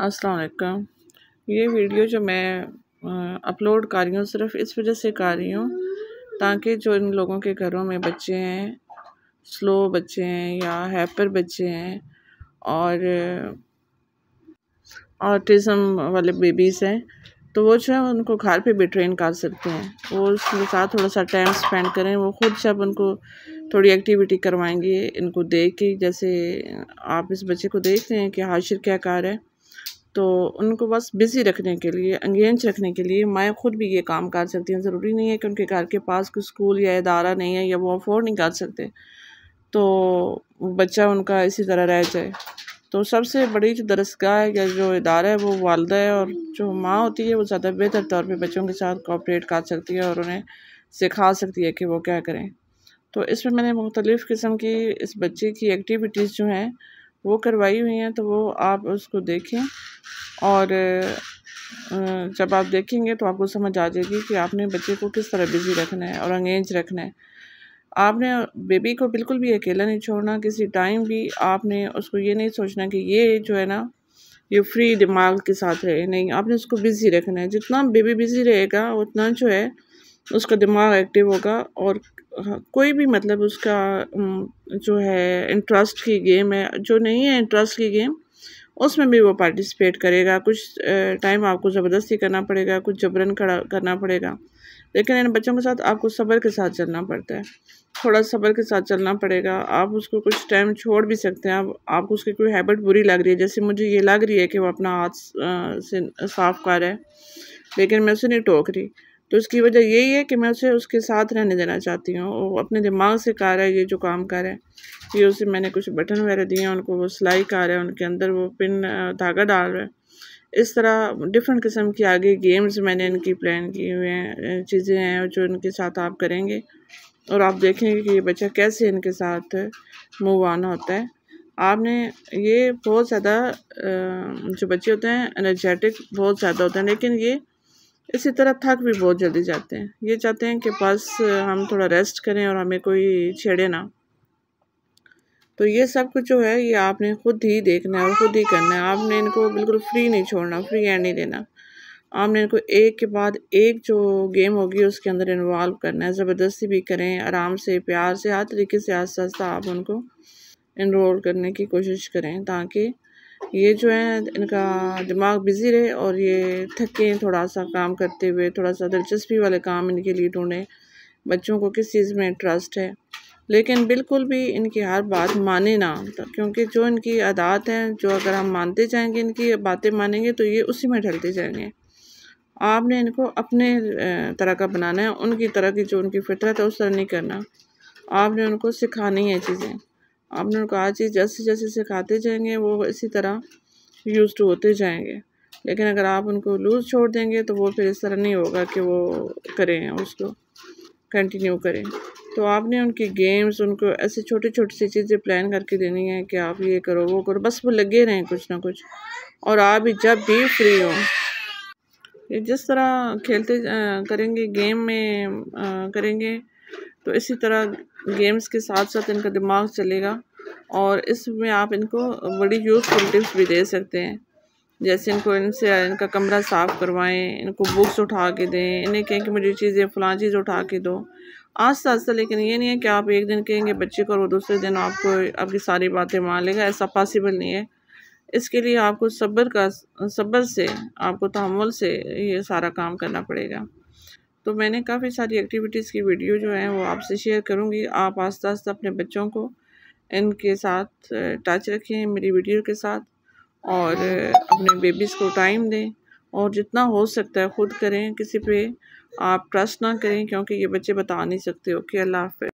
असलकम ये वीडियो जो मैं अपलोड कर रही हूँ सिर्फ इस वजह से कर रही हूँ ताकि जो इन लोगों के घरों में बच्चे हैं स्लो बच्चे हैं या हैपर बच्चे हैं और ऑटिज़म वाले बेबीज़ हैं तो वो जो है उनको घर पे भी ट्रेन कर सकते हैं वो उसके साथ थोड़ा सा टाइम स्पेंड करें वो खुद जब उनको थोड़ी एक्टिविटी करवाएंगे इनको देख के जैसे आप इस बच्चे को देखते हैं कि हाशिर क्या कार है तो उनको बस बिज़ी रखने के लिए अंगेज रखने के लिए माएँ ख़ुद भी ये काम कर सकती हैं ज़रूरी नहीं है कि उनके घर के पास कोई स्कूल या इदारा नहीं है या वो अफोर्ड नहीं कर सकते तो बच्चा उनका इसी तरह रह जाए तो सबसे बड़ी जो दरसगाह है या जो इदारा है वो वालदा है और जो माँ होती है वो ज़्यादा बेहतर तौर पर बच्चों के साथ कॉपरेट कर सकती है और उन्हें सिखा सकती है कि वो क्या करें तो इसमें मैंने मुख्तलिफ़ किस्म की इस बच्चे की एक्टिविटीज़ जो हैं वो करवाई हुई हैं तो वो आप उसको देखें और जब आप देखेंगे तो आपको समझ आ जाएगी कि आपने बच्चे को किस तरह बिज़ी रखना है और अंगेज रखना है आपने बेबी को बिल्कुल भी अकेला नहीं छोड़ना किसी टाइम भी आपने उसको ये नहीं सोचना कि ये जो है ना ये फ्री दिमाग के साथ रहे नहीं आपने उसको बिज़ी रखना है जितना बेबी बिज़ी रहेगा उतना जो है उसका दिमाग एक्टिव होगा और कोई भी मतलब उसका जो है इंटरेस्ट की गेम है जो नहीं है इंटरेस्ट की गेम उसमें भी वो पार्टिसिपेट करेगा कुछ टाइम आपको ज़बरदस्ती करना पड़ेगा कुछ जबरन खड़ा करना पड़ेगा लेकिन इन बच्चों के साथ आपको सब्र के साथ चलना पड़ता है थोड़ा सब्र के साथ चलना पड़ेगा आप उसको कुछ टाइम छोड़ भी सकते हैं आप आपको उसकी कोई हैबिट बुरी लग रही है जैसे मुझे ये लग रही है कि वो अपना हाथ से साफ कर रहा है लेकिन मैं उसे नहीं टोक रही तो उसकी वजह यही है कि मैं उसे उसके साथ रहने देना चाहती हूँ वो अपने दिमाग से कर रहा है ये जो काम कर रहा है ये उसे मैंने कुछ बटन वगैरह दिए हैं उनको वो सिलाई कर रहा है उनके अंदर वो पिन धागा डाल रहा है इस तरह डिफरेंट किस्म की आगे गेम्स मैंने इनकी प्लान की हुए हैं चीज़ें हैं जो इनके साथ आप करेंगे और आप देखेंगे कि ये बच्चा कैसे इनके साथ मूव ऑन होता है आपने ये बहुत ज़्यादा जो बच्चे होते हैं एनर्जेटिक बहुत ज़्यादा होते हैं लेकिन ये इसी तरह थक भी बहुत जल्दी जाते हैं ये चाहते हैं कि बस हम थोड़ा रेस्ट करें और हमें कोई छेड़े ना तो ये सब कुछ जो है ये आपने खुद ही देखना है और ख़ुद ही करना है आपने इनको बिल्कुल फ्री नहीं छोड़ना फ्री एंड नहीं देना आपने इनको एक के बाद एक जो गेम होगी उसके अंदर इन्वॉल्व करना है ज़बरदस्ती भी करें आराम से प्यार से हर तरीके से आस्ता आस्ता आप उनको इनरोल करने की कोशिश करें ताकि ये जो है इनका दिमाग बिज़ी रहे और ये थकें थोड़ा सा काम करते हुए थोड़ा सा दिलचस्पी वाले काम इनके लिए ढूँढें बच्चों को किस चीज़ में इंटरेस्ट है लेकिन बिल्कुल भी इनकी हर बात माने ना तो क्योंकि जो इनकी आदात हैं जो अगर हम मानते जाएंगे इनकी बातें मानेंगे तो ये उसी में ढलते जाएंगे आपने इनको अपने तरह का बनाना है उनकी तरह की जो उनकी फितरत है उस तरह नहीं करना आपने उनको सिखानी है चीज़ें आपने उनको आज चीज़ जैसे जैसे सिखाते जाएंगे वो इसी तरह यूज़ होते जाएंगे लेकिन अगर आप उनको लूज़ छोड़ देंगे तो वो फिर इस तरह नहीं होगा कि वो करें उसको कंटिन्यू करें तो आपने उनकी गेम्स उनको ऐसे छोटे छोटे सी चीज़ें प्लान करके देनी है कि आप ये करो वो करो बस वो लगे रहें कुछ ना कुछ और आप भी जब भी फ्री हो ये जिस तरह खेलते करेंगे गेम में करेंगे तो इसी तरह गेम्स के साथ साथ इनका दिमाग चलेगा और इसमें आप इनको बड़ी यूज़फुल टिप्स भी दे सकते हैं जैसे इनको इनसे इनका कमरा साफ़ करवाएं इनको बुक्स उठा के दें इन्हें कहें कि मुझे चीज़ें फ़लाँ चीज़ उठा के दो आस्ता आस्ता लेकिन ये नहीं है कि आप एक दिन कहेंगे बच्चे को और दूसरे दिन आपको आपकी सारी बातें मान लेगा ऐसा पॉसिबल नहीं है इसके लिए आपको सब्र का सब्र से आपको तहमुल से ये सारा काम करना पड़ेगा तो मैंने काफ़ी सारी एक्टिविटीज़ की वीडियो जो है वो आपसे शेयर करूँगी आप आस्ता आस्ता अपने बच्चों को इनके साथ टच रखें मेरी वीडियो के साथ और अपने बेबीज़ को टाइम दें और जितना हो सकता है ख़ुद करें किसी पे आप ट्रस्ट ना करें क्योंकि ये बच्चे बता नहीं सकते ओके अल्लाह हाफ